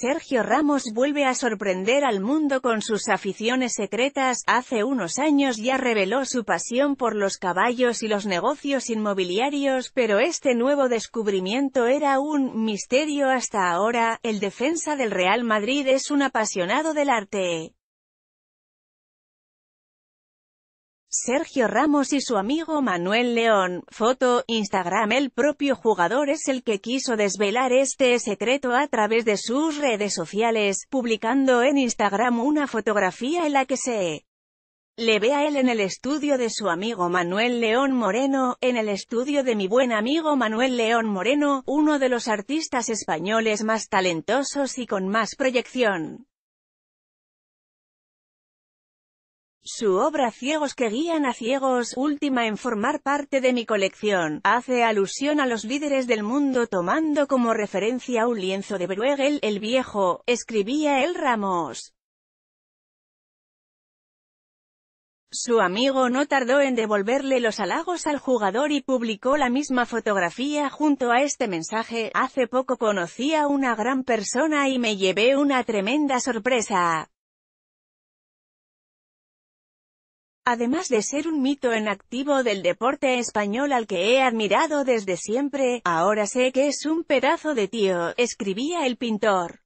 Sergio Ramos vuelve a sorprender al mundo con sus aficiones secretas, hace unos años ya reveló su pasión por los caballos y los negocios inmobiliarios, pero este nuevo descubrimiento era un misterio hasta ahora, el defensa del Real Madrid es un apasionado del arte. Sergio Ramos y su amigo Manuel León, foto, Instagram El propio jugador es el que quiso desvelar este secreto a través de sus redes sociales, publicando en Instagram una fotografía en la que se le ve a él en el estudio de su amigo Manuel León Moreno, en el estudio de mi buen amigo Manuel León Moreno, uno de los artistas españoles más talentosos y con más proyección. Su obra Ciegos que guían a ciegos, última en formar parte de mi colección, hace alusión a los líderes del mundo tomando como referencia un lienzo de Bruegel el Viejo, escribía el Ramos. Su amigo no tardó en devolverle los halagos al jugador y publicó la misma fotografía junto a este mensaje, hace poco conocí a una gran persona y me llevé una tremenda sorpresa. Además de ser un mito en activo del deporte español al que he admirado desde siempre, ahora sé que es un pedazo de tío, escribía el pintor.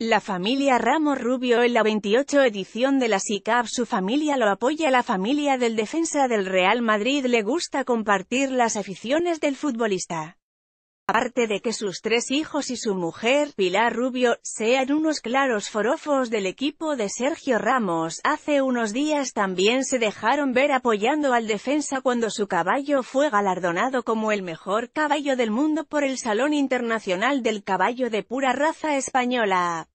La familia Ramos Rubio en la 28 edición de la SICAP su familia lo apoya la familia del defensa del Real Madrid le gusta compartir las aficiones del futbolista. Aparte de que sus tres hijos y su mujer, Pilar Rubio, sean unos claros forofos del equipo de Sergio Ramos, hace unos días también se dejaron ver apoyando al defensa cuando su caballo fue galardonado como el mejor caballo del mundo por el Salón Internacional del Caballo de Pura Raza Española.